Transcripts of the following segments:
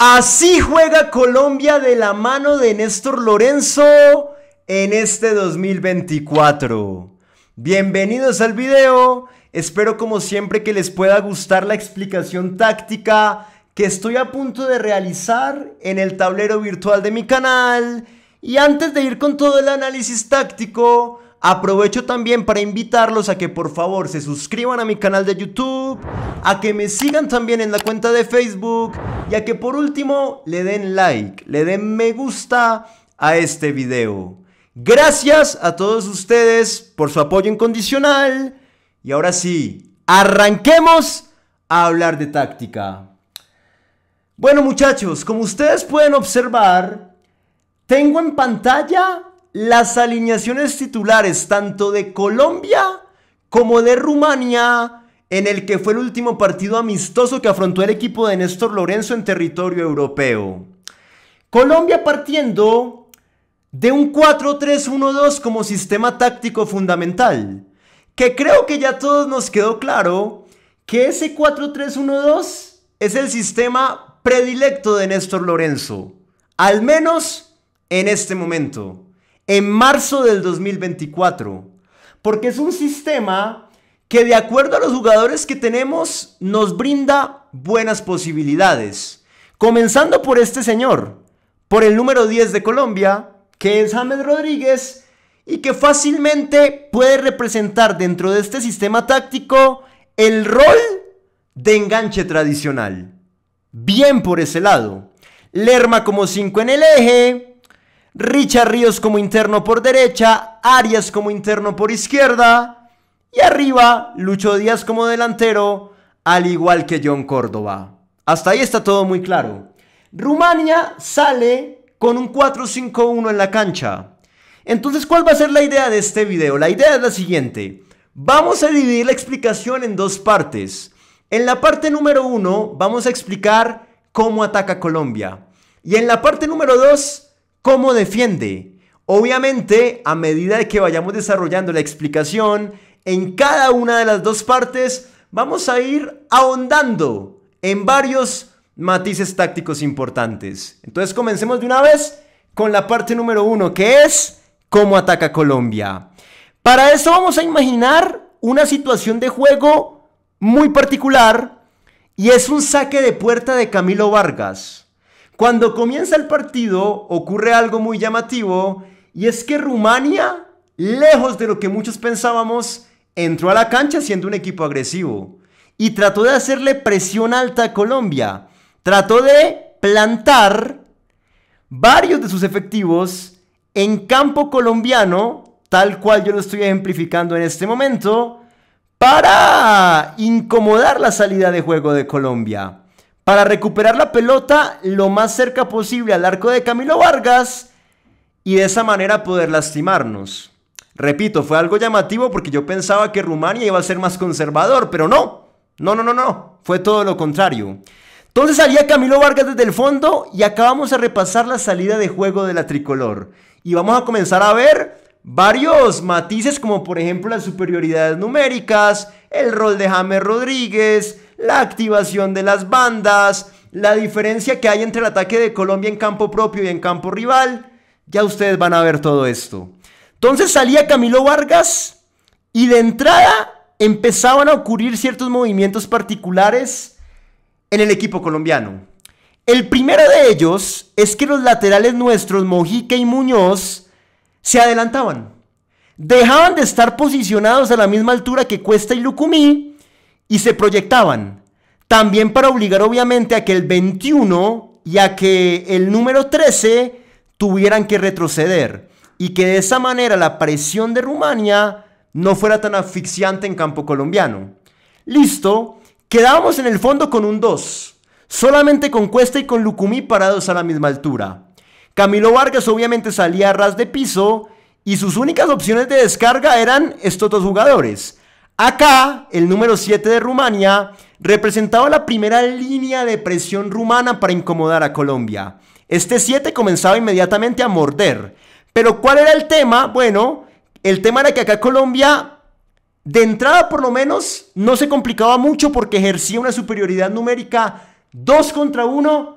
Así juega Colombia de la mano de Néstor Lorenzo en este 2024. Bienvenidos al video. Espero como siempre que les pueda gustar la explicación táctica que estoy a punto de realizar en el tablero virtual de mi canal. Y antes de ir con todo el análisis táctico, Aprovecho también para invitarlos a que por favor se suscriban a mi canal de YouTube, a que me sigan también en la cuenta de Facebook y a que por último le den like, le den me gusta a este video. Gracias a todos ustedes por su apoyo incondicional y ahora sí, arranquemos a hablar de táctica. Bueno muchachos, como ustedes pueden observar, tengo en pantalla las alineaciones titulares tanto de Colombia como de Rumania en el que fue el último partido amistoso que afrontó el equipo de Néstor Lorenzo en territorio europeo. Colombia partiendo de un 4-3-1-2 como sistema táctico fundamental, que creo que ya todos nos quedó claro que ese 4-3-1-2 es el sistema predilecto de Néstor Lorenzo, al menos en este momento en marzo del 2024. Porque es un sistema que de acuerdo a los jugadores que tenemos nos brinda buenas posibilidades. Comenzando por este señor, por el número 10 de Colombia, que es James Rodríguez y que fácilmente puede representar dentro de este sistema táctico el rol de enganche tradicional. Bien por ese lado. Lerma como 5 en el eje, Richard Ríos como interno por derecha, Arias como interno por izquierda y arriba Lucho Díaz como delantero, al igual que John Córdoba. Hasta ahí está todo muy claro. Rumania sale con un 4-5-1 en la cancha. Entonces, ¿cuál va a ser la idea de este video? La idea es la siguiente. Vamos a dividir la explicación en dos partes. En la parte número uno vamos a explicar cómo ataca Colombia. Y en la parte número dos ¿Cómo defiende? Obviamente, a medida que vayamos desarrollando la explicación, en cada una de las dos partes vamos a ir ahondando en varios matices tácticos importantes. Entonces comencemos de una vez con la parte número uno, que es cómo ataca Colombia. Para eso vamos a imaginar una situación de juego muy particular y es un saque de puerta de Camilo Vargas. Cuando comienza el partido ocurre algo muy llamativo y es que Rumania, lejos de lo que muchos pensábamos, entró a la cancha siendo un equipo agresivo y trató de hacerle presión alta a Colombia. Trató de plantar varios de sus efectivos en campo colombiano, tal cual yo lo estoy ejemplificando en este momento, para incomodar la salida de juego de Colombia para recuperar la pelota lo más cerca posible al arco de Camilo Vargas y de esa manera poder lastimarnos. Repito, fue algo llamativo porque yo pensaba que Rumania iba a ser más conservador, pero no. No, no, no, no. Fue todo lo contrario. Entonces salía Camilo Vargas desde el fondo y acabamos a repasar la salida de juego de la tricolor. Y vamos a comenzar a ver varios matices como por ejemplo las superioridades numéricas, el rol de James Rodríguez, la activación de las bandas, la diferencia que hay entre el ataque de Colombia en campo propio y en campo rival. Ya ustedes van a ver todo esto. Entonces salía Camilo Vargas y de entrada empezaban a ocurrir ciertos movimientos particulares en el equipo colombiano. El primero de ellos es que los laterales nuestros, Mojica y Muñoz, se adelantaban. Dejaban de estar posicionados a la misma altura que Cuesta y Lucumí y se proyectaban. También para obligar obviamente a que el 21 y a que el número 13 tuvieran que retroceder y que de esa manera la presión de Rumania no fuera tan asfixiante en campo colombiano. Listo, quedábamos en el fondo con un 2, solamente con Cuesta y con Lucumí parados a la misma altura. Camilo Vargas obviamente salía a ras de piso y sus únicas opciones de descarga eran estos dos jugadores, Acá, el número 7 de Rumania representaba la primera línea de presión rumana para incomodar a Colombia. Este 7 comenzaba inmediatamente a morder. Pero ¿cuál era el tema? Bueno, el tema era que acá Colombia, de entrada por lo menos, no se complicaba mucho porque ejercía una superioridad numérica 2 contra 1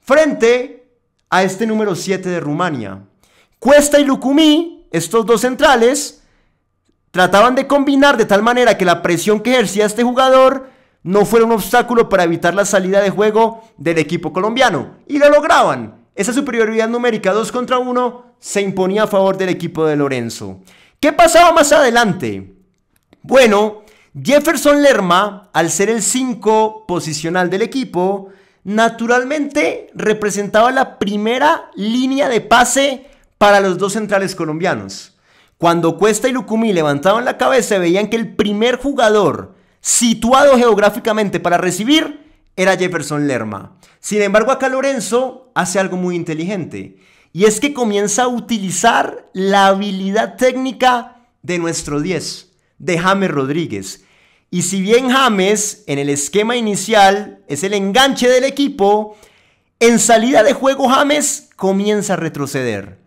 frente a este número 7 de Rumania. Cuesta y Lucumí, estos dos centrales, Trataban de combinar de tal manera que la presión que ejercía este jugador no fuera un obstáculo para evitar la salida de juego del equipo colombiano. Y lo lograban. Esa superioridad numérica 2 contra 1 se imponía a favor del equipo de Lorenzo. ¿Qué pasaba más adelante? Bueno, Jefferson Lerma, al ser el 5 posicional del equipo, naturalmente representaba la primera línea de pase para los dos centrales colombianos. Cuando Cuesta y Lukumi levantaban la cabeza, veían que el primer jugador situado geográficamente para recibir era Jefferson Lerma. Sin embargo, acá Lorenzo hace algo muy inteligente y es que comienza a utilizar la habilidad técnica de nuestro 10, de James Rodríguez. Y si bien James en el esquema inicial es el enganche del equipo, en salida de juego James comienza a retroceder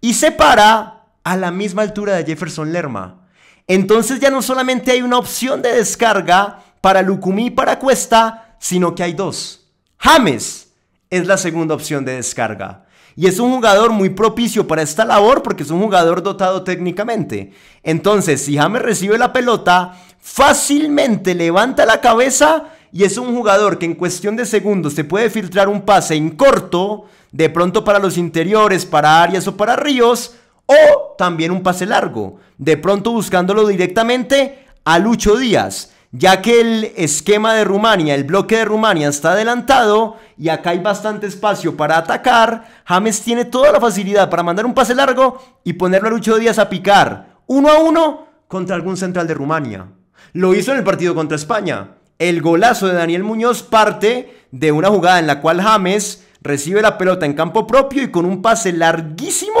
y se para a la misma altura de Jefferson Lerma. Entonces ya no solamente hay una opción de descarga para Lucumí y para Cuesta, sino que hay dos. James es la segunda opción de descarga. Y es un jugador muy propicio para esta labor porque es un jugador dotado técnicamente. Entonces, si James recibe la pelota, fácilmente levanta la cabeza y es un jugador que en cuestión de segundos Se puede filtrar un pase en corto, de pronto para los interiores, para áreas o para Ríos, o también un pase largo, de pronto buscándolo directamente a Lucho Díaz, ya que el esquema de Rumania, el bloque de Rumania está adelantado y acá hay bastante espacio para atacar. James tiene toda la facilidad para mandar un pase largo y ponerlo a Lucho Díaz a picar uno a uno contra algún central de Rumania. Lo hizo en el partido contra España. El golazo de Daniel Muñoz parte de una jugada en la cual James recibe la pelota en campo propio y con un pase larguísimo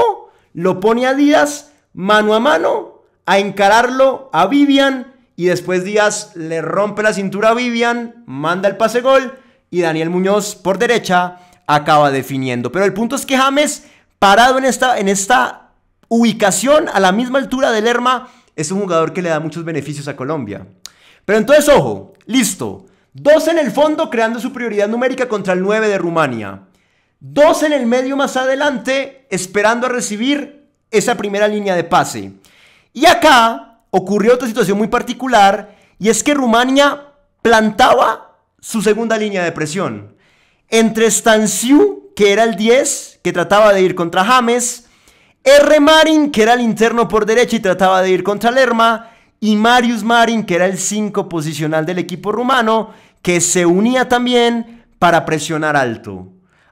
lo pone a Díaz mano a mano a encararlo a Vivian y después Díaz le rompe la cintura a Vivian, manda el pase gol y Daniel Muñoz por derecha acaba definiendo. Pero el punto es que James parado en esta, en esta ubicación a la misma altura del Lerma es un jugador que le da muchos beneficios a Colombia. Pero entonces, ojo, listo. Dos en el fondo creando su prioridad numérica contra el 9 de Rumania. Dos en el medio más adelante, esperando a recibir esa primera línea de pase. Y acá ocurrió otra situación muy particular, y es que Rumania plantaba su segunda línea de presión. Entre Stanciu, que era el 10, que trataba de ir contra James, R. Marin, que era el interno por derecha y trataba de ir contra Lerma, y Marius Marin, que era el 5 posicional del equipo rumano, que se unía también para presionar alto.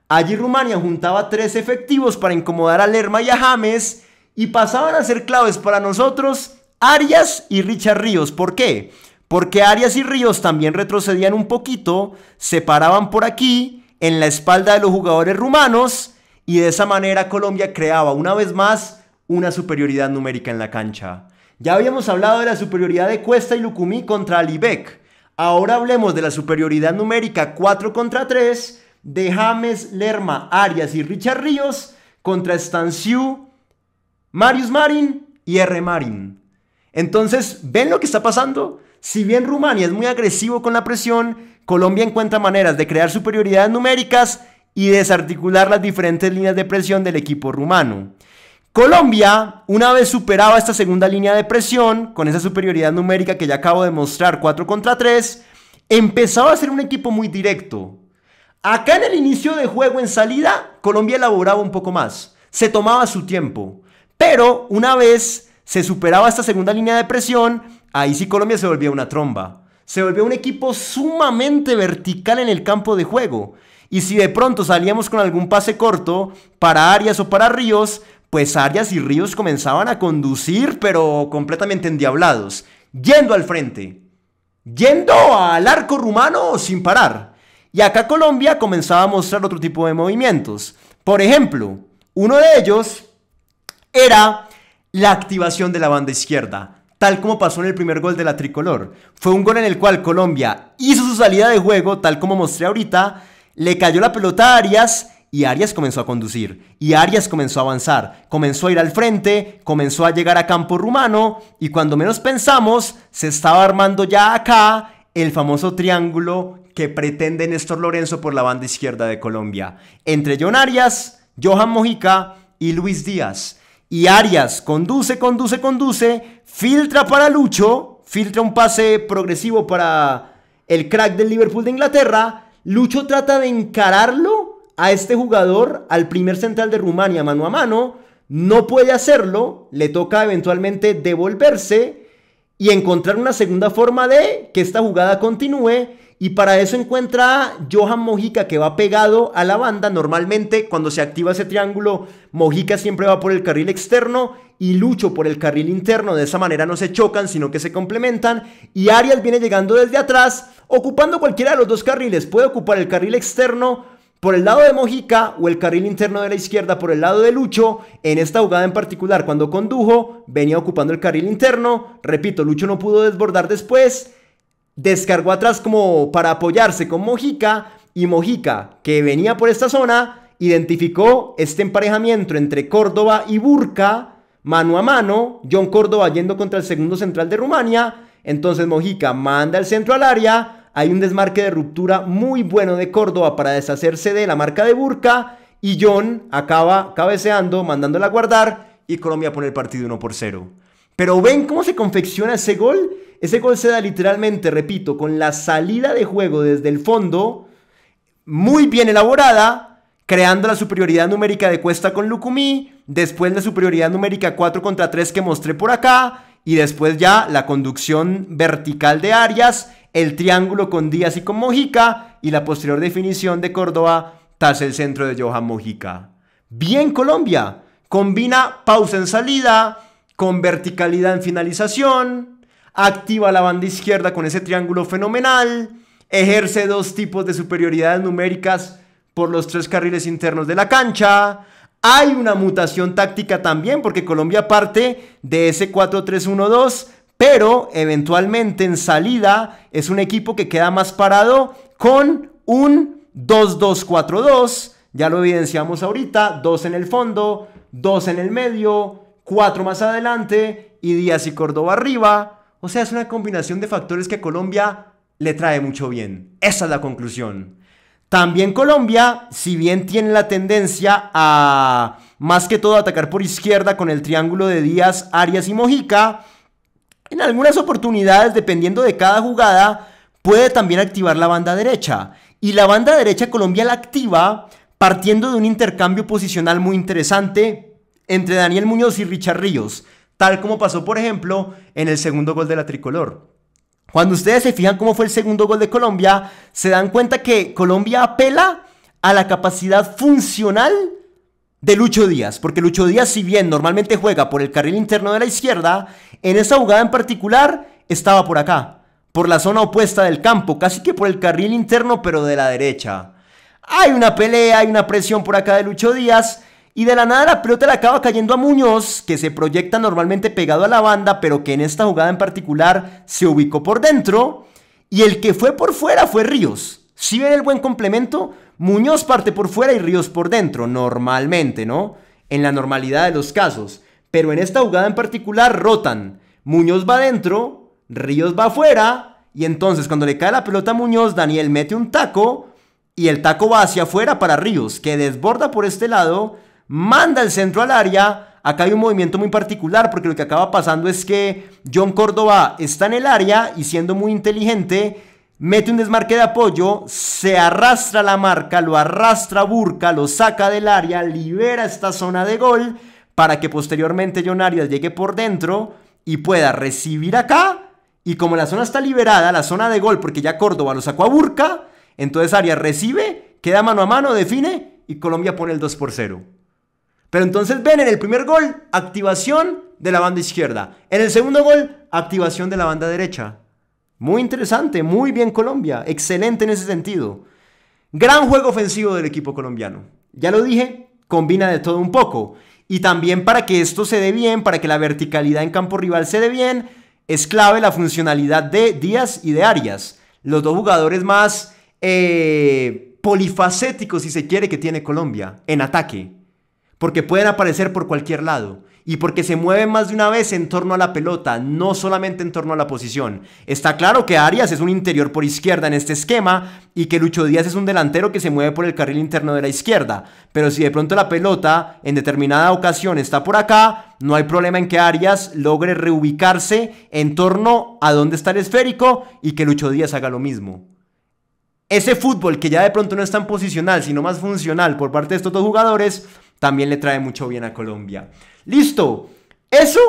Allí Rumania juntaba tres efectivos para incomodar a Lerma y a James y pasaban a ser claves para nosotros Arias y Richard Ríos. ¿Por qué? Porque Arias y Ríos también retrocedían un poquito, se paraban por aquí, en la espalda de los jugadores rumanos, y de esa manera Colombia creaba una vez más una superioridad numérica en la cancha. Ya habíamos hablado de la superioridad de Cuesta y Lucumí contra Alibek. Ahora hablemos de la superioridad numérica 4 contra 3 de James Lerma, Arias y Richard Ríos contra Stanciu, Marius Marin y R. Marin. Entonces, ¿ven lo que está pasando? Si bien Rumania es muy agresivo con la presión, Colombia encuentra maneras de crear superioridades numéricas y desarticular las diferentes líneas de presión del equipo rumano. Colombia, una vez superaba esta segunda línea de presión, con esa superioridad numérica que ya acabo de mostrar, 4 contra 3, empezaba a ser un equipo muy directo, Acá en el inicio de juego, en salida, Colombia elaboraba un poco más, se tomaba su tiempo, pero una vez se superaba esta segunda línea de presión, ahí sí Colombia se volvía una tromba. Se volvió un equipo sumamente vertical en el campo de juego. Y si de pronto salíamos con algún pase corto para Arias o para Ríos, pues Arias y Ríos comenzaban a conducir, pero completamente endiablados, yendo al frente, yendo al arco rumano sin parar. Y acá Colombia comenzaba a mostrar otro tipo de movimientos. Por ejemplo, uno de ellos era la activación de la banda izquierda, tal como pasó en el primer gol de la tricolor. Fue un gol en el cual Colombia hizo su salida de juego, tal como mostré ahorita, le cayó la pelota a Arias y Arias comenzó a conducir, y Arias comenzó a avanzar, comenzó a ir al frente, comenzó a llegar a campo rumano, y cuando menos pensamos, se estaba armando ya acá el famoso triángulo que pretende Néstor Lorenzo por la banda izquierda de Colombia, entre John Arias, Johan Mojica y Luis Díaz. Y Arias conduce, conduce, conduce, filtra para Lucho, filtra un pase progresivo para el crack del Liverpool de Inglaterra. Lucho trata de encararlo a este jugador, al primer central de Rumania, mano a mano. No puede hacerlo, le toca eventualmente devolverse y encontrar una segunda forma de que esta jugada continúe y para eso encuentra a Johan Mojica que va pegado a la banda. Normalmente cuando se activa ese triángulo, Mojica siempre va por el carril externo y Lucho por el carril interno. De esa manera no se chocan, sino que se complementan. Y Arias viene llegando desde atrás, ocupando cualquiera de los dos carriles. Puede ocupar el carril externo por el lado de Mojica o el carril interno de la izquierda por el lado de Lucho. En esta jugada en particular, cuando condujo, venía ocupando el carril interno. Repito, Lucho no pudo desbordar después descargó atrás como para apoyarse con Mojica y Mojica, que venía por esta zona, identificó este emparejamiento entre Córdoba y Burka, mano a mano, John Córdoba yendo contra el segundo central de Rumania, entonces Mojica manda el centro al área, hay un desmarque de ruptura muy bueno de Córdoba para deshacerse de la marca de Burka y John acaba cabeceando, mandándola a guardar y Colombia pone el partido 1 por 0. Pero ven cómo se confecciona ese gol. Ese gol se da literalmente, repito, con la salida de juego desde el fondo, muy bien elaborada, creando la superioridad numérica de Cuesta con Lucumí, después la superioridad numérica 4 contra 3 que mostré por acá, y después ya la conducción vertical de Arias, el triángulo con Díaz y con Mojica, y la posterior definición de Córdoba tras el centro de Johan Mojica. Bien Colombia, combina pausa en salida, con verticalidad en finalización, activa la banda izquierda con ese triángulo fenomenal, ejerce dos tipos de superioridades numéricas por los tres carriles internos de la cancha. Hay una mutación táctica también porque Colombia parte de ese 4-3-1-2, pero eventualmente en salida es un equipo que queda más parado con un 2-2-4-2. Ya lo evidenciamos ahorita, dos en el fondo, dos en el medio, cuatro más adelante y Díaz y Córdoba arriba. O sea, es una combinación de factores que a Colombia le trae mucho bien. Esa es la conclusión. También Colombia, si bien tiene la tendencia a más que todo atacar por izquierda con el triángulo de Díaz, Arias y Mojica, en algunas oportunidades, dependiendo de cada jugada, puede también activar la banda derecha. Y la banda derecha Colombia la activa partiendo de un intercambio posicional muy interesante entre Daniel Muñoz y Richard Ríos, tal como pasó, por ejemplo, en el segundo gol de la tricolor. Cuando ustedes se fijan cómo fue el segundo gol de Colombia, se dan cuenta que Colombia apela a la capacidad funcional de Lucho Díaz, porque Lucho Díaz, si bien normalmente juega por el carril interno de la izquierda, en esa jugada en particular estaba por acá, por la zona opuesta del campo, casi que por el carril interno, pero de la derecha. Hay una pelea, hay una presión por acá de Lucho Díaz, y de la nada la pelota le acaba cayendo a Muñoz, que se proyecta normalmente pegado a la banda, pero que en esta jugada en particular se ubicó por dentro. Y el que fue por fuera fue Ríos. Si ven el buen complemento, Muñoz parte por fuera y Ríos por dentro, normalmente, ¿no? En la normalidad de los casos. Pero en esta jugada en particular rotan. Muñoz va adentro, Ríos va afuera. Y entonces cuando le cae la pelota a Muñoz, Daniel mete un taco. Y el taco va hacia afuera para Ríos, que desborda por este lado manda el centro al área. Acá hay un movimiento muy particular porque lo que acaba pasando es que John Córdoba está en el área y siendo muy inteligente, mete un desmarque de apoyo, se arrastra la marca, lo arrastra Burka, lo saca del área, libera esta zona de gol para que posteriormente John Arias llegue por dentro y pueda recibir acá. Y como la zona está liberada, la zona de gol, porque ya Córdoba lo sacó a Burka, entonces Arias recibe, queda mano a mano, define y Colombia pone el 2 por 0. Pero entonces ven en el primer gol, activación de la banda izquierda. En el segundo gol, activación de la banda derecha. Muy interesante, muy bien Colombia, excelente en ese sentido. Gran juego ofensivo del equipo colombiano. Ya lo dije, combina de todo un poco. Y también para que esto se dé bien, para que la verticalidad en campo rival se dé bien, es clave la funcionalidad de Díaz y de Arias, los dos jugadores más eh, polifacéticos, si se quiere, que tiene Colombia en ataque porque pueden aparecer por cualquier lado y porque se mueven más de una vez en torno a la pelota, no solamente en torno a la posición. Está claro que Arias es un interior por izquierda en este esquema y que Lucho Díaz es un delantero que se mueve por el carril interno de la izquierda, pero si de pronto la pelota en determinada ocasión está por acá, no hay problema en que Arias logre reubicarse en torno a dónde está el esférico y que Lucho Díaz haga lo mismo. Ese fútbol que ya de pronto no es tan posicional, sino más funcional por parte de estos dos jugadores, también le trae mucho bien a Colombia. Listo, eso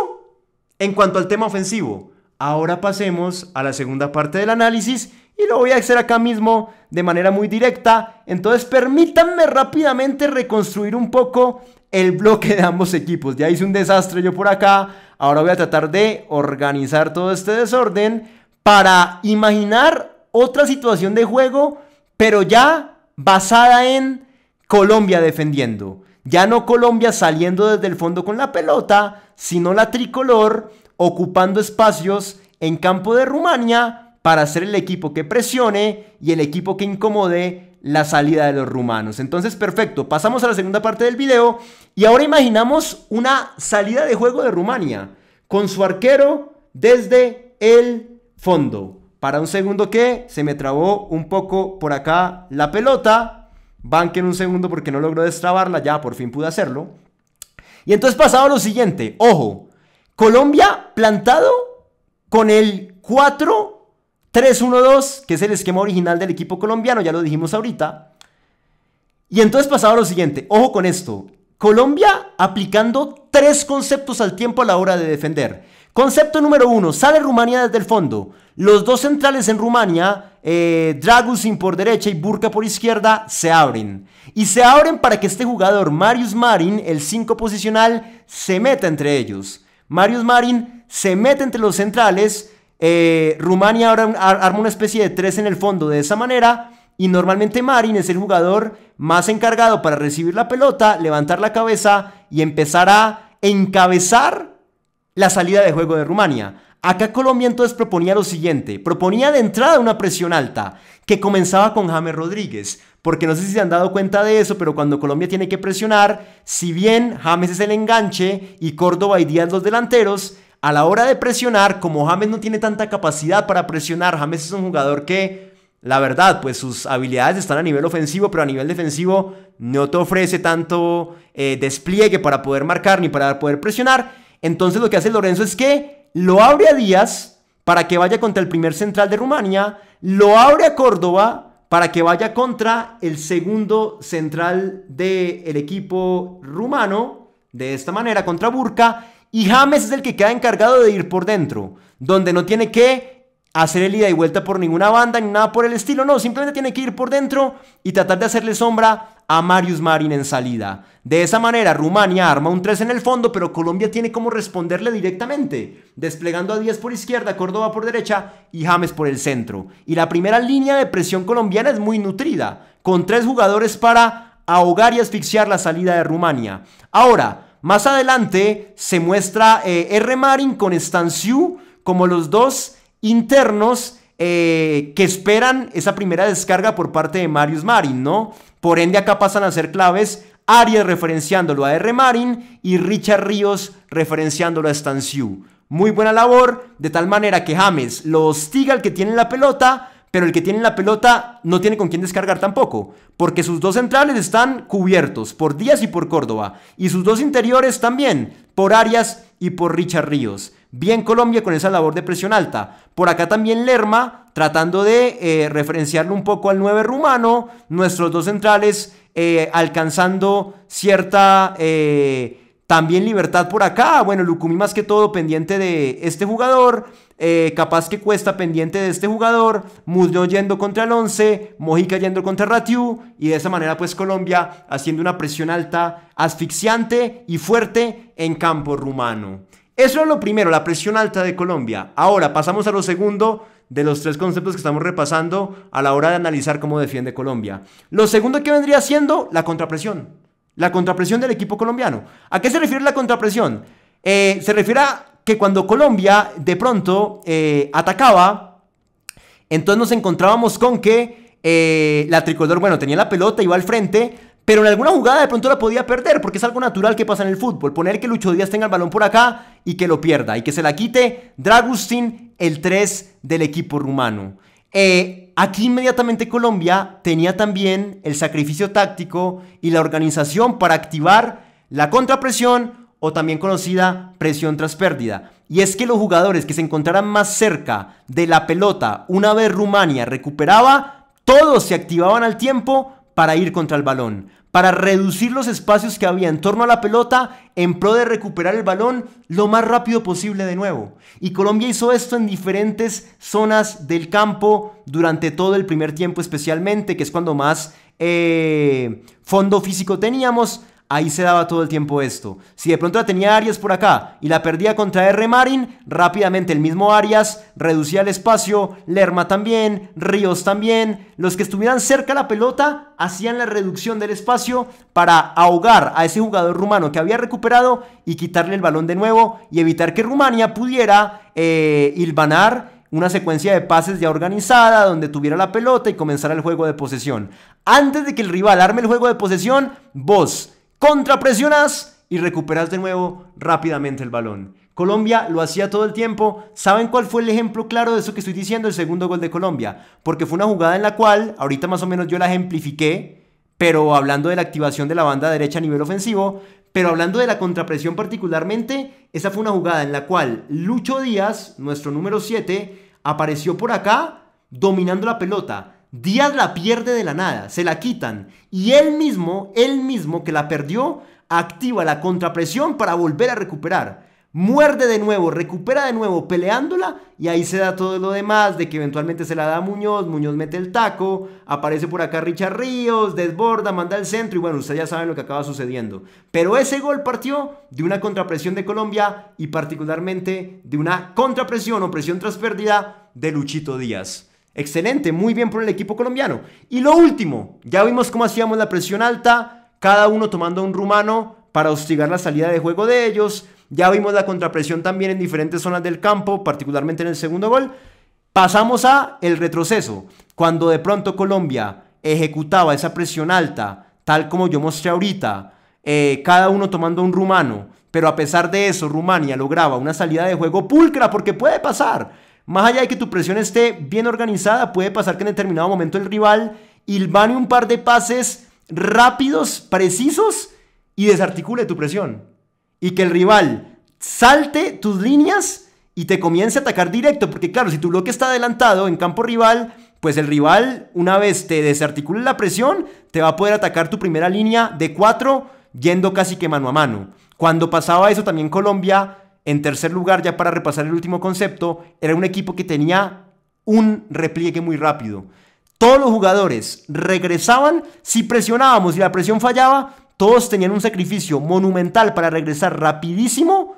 en cuanto al tema ofensivo. Ahora pasemos a la segunda parte del análisis y lo voy a hacer acá mismo de manera muy directa. Entonces permítanme rápidamente reconstruir un poco el bloque de ambos equipos. Ya hice un desastre yo por acá. Ahora voy a tratar de organizar todo este desorden para imaginar otra situación de juego, pero ya basada en Colombia defendiendo. Ya no Colombia saliendo desde el fondo con la pelota, sino la tricolor ocupando espacios en campo de Rumania para ser el equipo que presione y el equipo que incomode la salida de los rumanos. Entonces, perfecto, pasamos a la segunda parte del video y ahora imaginamos una salida de juego de Rumania con su arquero desde el fondo. Para un segundo que se me trabó un poco por acá la pelota. Banque en un segundo porque no logró destrabarla, ya por fin pude hacerlo. Y entonces pasaba lo siguiente, ojo, Colombia plantado con el 4-3-1-2, que es el esquema original del equipo colombiano, ya lo dijimos ahorita. Y entonces pasaba lo siguiente, ojo con esto, Colombia aplicando tres conceptos al tiempo a la hora de defender. Concepto número uno, sale Rumania desde el fondo. Los dos centrales en Rumania, eh, Dragusin por derecha y Burka por izquierda, se abren. Y se abren para que este jugador, Marius Marin, el 5 posicional, se meta entre ellos. Marius Marin se mete entre los centrales. Eh, Rumania ahora arma una especie de tres en el fondo de esa manera. Y normalmente Marin es el jugador más encargado para recibir la pelota, levantar la cabeza y empezar a encabezar la salida de juego de Rumania. Acá Colombia entonces proponía lo siguiente, proponía de entrada una presión alta, que comenzaba con James Rodríguez, porque no sé si se han dado cuenta de eso, pero cuando Colombia tiene que presionar, si bien James es el enganche y Córdoba y Díaz los delanteros, a la hora de presionar, como James no tiene tanta capacidad para presionar, James es un jugador que, la verdad, pues sus habilidades están a nivel ofensivo, pero a nivel defensivo no te ofrece tanto eh, despliegue para poder marcar ni para poder presionar. Entonces lo que hace Lorenzo es que lo abre a Díaz para que vaya contra el primer central de Rumania, lo abre a Córdoba para que vaya contra el segundo central del equipo rumano, de esta manera contra Burka, y James es el que queda encargado de ir por dentro, donde no tiene que hacer el ida y vuelta por ninguna banda ni nada por el estilo, no, simplemente tiene que ir por dentro y tratar de hacerle sombra a Marius Marin en salida. De esa manera, Rumania arma un 3 en el fondo, pero Colombia tiene como responderle directamente, desplegando a 10 por izquierda, Córdoba por derecha y James por el centro. Y la primera línea de presión colombiana es muy nutrida, con 3 jugadores para ahogar y asfixiar la salida de Rumania. Ahora, más adelante se muestra eh, R. Marin con Stanciu como los dos internos eh, que esperan esa primera descarga por parte de Marius Marin, ¿no? Por ende acá pasan a ser claves Arias referenciándolo a R. Marin y Richard Ríos referenciándolo a Stanciu. Muy buena labor, de tal manera que James lo hostiga el que tiene la pelota, pero el que tiene la pelota no tiene con quién descargar tampoco, porque sus dos centrales están cubiertos por Díaz y por Córdoba, y sus dos interiores también, por Arias y por Richard Ríos. Bien Colombia con esa labor de presión alta. Por acá también Lerma, tratando de eh, referenciarlo un poco al 9 rumano. Nuestros dos centrales eh, alcanzando cierta eh, también libertad por acá. Bueno, Lukumi más que todo pendiente de este jugador. capaz que cuesta pendiente de este jugador. Muzio yendo contra el 11. Mojica yendo contra Ratiu. Y de esa manera pues Colombia haciendo una presión alta, asfixiante y fuerte en campo rumano. Eso es lo primero, la presión alta de Colombia. Ahora pasamos a lo segundo de los tres conceptos que estamos repasando a la hora de analizar cómo defiende Colombia. Lo segundo que vendría siendo la contrapresión. La contrapresión del equipo colombiano. ¿A qué se refiere la contrapresión? Eh, se refiere a que cuando Colombia de pronto eh, atacaba, entonces nos encontrábamos con que eh, la tricolor, bueno, tenía la pelota, iba al frente, pero en alguna jugada de pronto la podía perder, porque es algo natural que pasa en el fútbol, poner que Lucho Díaz tenga el balón por acá y que lo pierda, y que se la quite Dragustin, el 3 del equipo rumano. Eh, aquí inmediatamente Colombia tenía también el sacrificio táctico y la organización para activar la contrapresión o también conocida presión tras pérdida. Y es que los jugadores que se encontraran más cerca de la pelota una vez Rumania recuperaba, todos se activaban al tiempo para ir contra el balón, para reducir los espacios que había en torno a la pelota en pro de recuperar el balón lo más rápido posible de nuevo. Y Colombia hizo esto en diferentes zonas del campo durante todo el primer tiempo especialmente, que es cuando más eh, fondo físico teníamos, Ahí se daba todo el tiempo esto. Si de pronto la tenía Arias por acá y la perdía contra R. Marin, rápidamente el mismo Arias reducía el espacio, Lerma también, Ríos también. Los que estuvieran cerca de la pelota hacían la reducción del espacio para ahogar a ese jugador rumano que había recuperado y quitarle el balón de nuevo y evitar que Rumania pudiera eh, hilvanar una secuencia de pases ya organizada donde tuviera la pelota y comenzara el juego de posesión. Antes de que el rival arme el juego de posesión, vos contrapresionas y recuperas de nuevo rápidamente el balón. Colombia lo hacía todo el tiempo. ¿Saben cuál fue el ejemplo claro de eso que estoy diciendo? El segundo gol de Colombia. Porque fue una jugada en la cual, ahorita más o menos yo la ejemplifiqué, pero hablando de la activación de la banda derecha a nivel ofensivo, pero hablando de la contrapresión particularmente, esa fue una jugada en la cual Lucho Díaz, nuestro número 7, apareció por acá dominando la pelota Díaz la pierde de la nada, se la quitan y él mismo, él mismo que la perdió, activa la contrapresión para volver a recuperar. Muerde de nuevo, recupera de nuevo peleándola y ahí se da todo lo demás de que eventualmente se la da Muñoz, Muñoz mete el taco, aparece por acá Richard Ríos, desborda, manda el centro y bueno, ustedes ya saben lo que acaba sucediendo. Pero ese gol partió de una contrapresión de Colombia y particularmente de una contrapresión o presión tras pérdida de Luchito Díaz. Excelente, muy bien por el equipo colombiano. Y lo último, ya vimos cómo hacíamos la presión alta, cada uno tomando un rumano para hostigar la salida de juego de ellos. Ya vimos la contrapresión también en diferentes zonas del campo, particularmente en el segundo gol. Pasamos a el retroceso, cuando de pronto Colombia ejecutaba esa presión alta, tal como yo mostré ahorita, eh, cada uno tomando un rumano, pero a pesar de eso Rumania lograba una salida de juego pulcra, porque puede pasar, más allá de que tu presión esté bien organizada, puede pasar que en determinado momento el rival ilvane un par de pases rápidos, precisos y desarticule tu presión. Y que el rival salte tus líneas y te comience a atacar directo. Porque claro, si tu bloque está adelantado en campo rival, pues el rival, una vez te desarticule la presión, te va a poder atacar tu primera línea de cuatro yendo casi que mano a mano. Cuando pasaba eso también Colombia en tercer lugar, ya para repasar el último concepto, era un equipo que tenía un repliegue muy rápido. Todos los jugadores regresaban, si presionábamos y la presión fallaba, todos tenían un sacrificio monumental para regresar rapidísimo,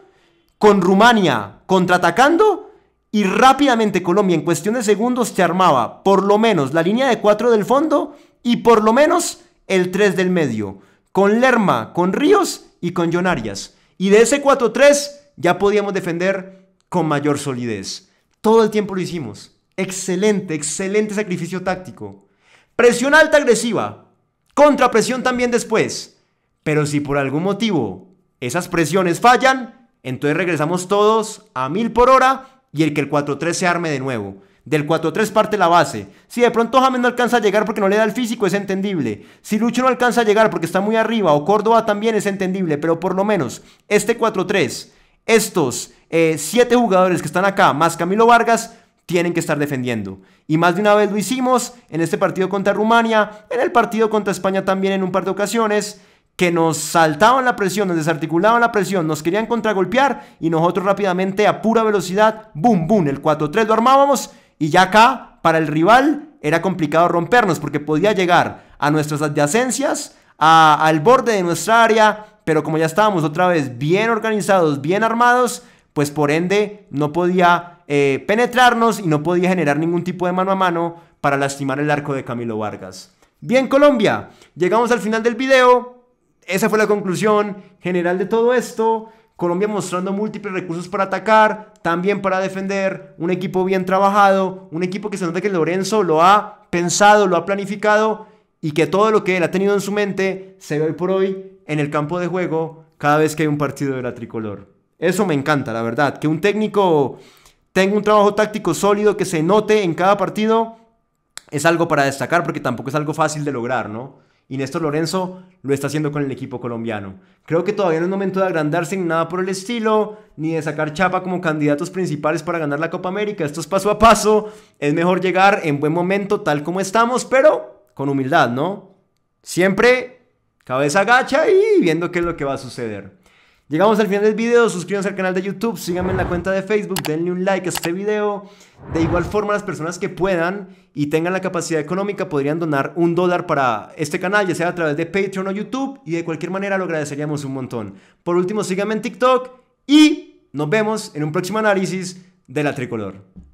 con Rumania contraatacando y rápidamente Colombia en cuestión de segundos se armaba por lo menos la línea de 4 del fondo y por lo menos el 3 del medio, con Lerma, con Ríos y con Jonarias. Y de ese 4-3 ya podíamos defender con mayor solidez. Todo el tiempo lo hicimos. Excelente, excelente sacrificio táctico. Presión alta agresiva. Contrapresión también después. Pero si por algún motivo esas presiones fallan, entonces regresamos todos a mil por hora y el que el 4-3 se arme de nuevo. Del 4-3 parte la base. Si de pronto James no alcanza a llegar porque no le da el físico, es entendible. Si Lucho no alcanza a llegar porque está muy arriba o Córdoba también es entendible, pero por lo menos este 4-3 estos eh, siete jugadores que están acá, más Camilo Vargas, tienen que estar defendiendo. Y más de una vez lo hicimos en este partido contra Rumania, en el partido contra España también en un par de ocasiones, que nos saltaban la presión, nos desarticulaban la presión, nos querían contragolpear y nosotros rápidamente a pura velocidad, boom, boom, el 4-3 lo armábamos y ya acá para el rival era complicado rompernos porque podía llegar a nuestras adyacencias, al borde de nuestra área pero como ya estábamos otra vez bien organizados, bien armados, pues por ende no podía eh, penetrarnos y no podía generar ningún tipo de mano a mano para lastimar el arco de Camilo Vargas. Bien Colombia, llegamos al final del video, esa fue la conclusión general de todo esto. Colombia mostrando múltiples recursos para atacar, también para defender, un equipo bien trabajado, un equipo que se nota que Lorenzo lo ha pensado, lo ha planificado y que todo lo que él ha tenido en su mente se ve hoy por hoy en el campo de juego cada vez que hay un partido de la tricolor. Eso me encanta, la verdad. Que un técnico tenga un trabajo táctico sólido que se note en cada partido es algo para destacar porque tampoco es algo fácil de lograr, ¿no? Y Néstor Lorenzo lo está haciendo con el equipo colombiano. Creo que todavía no es momento de agrandarse ni nada por el estilo, ni de sacar chapa como candidatos principales para ganar la Copa América. Esto es paso a paso. Es mejor llegar en buen momento, tal como estamos, pero con humildad, ¿no? Siempre cabeza gacha y viendo qué es lo que va a suceder. Llegamos al final del video, suscríbanse al canal de YouTube, síganme en la cuenta de Facebook, denle un like a este video. De igual forma, las personas que puedan y tengan la capacidad económica podrían donar un dólar para este canal, ya sea a través de Patreon o YouTube, y de cualquier manera lo agradeceríamos un montón. Por último, síganme en TikTok y nos vemos en un próximo análisis de la tricolor.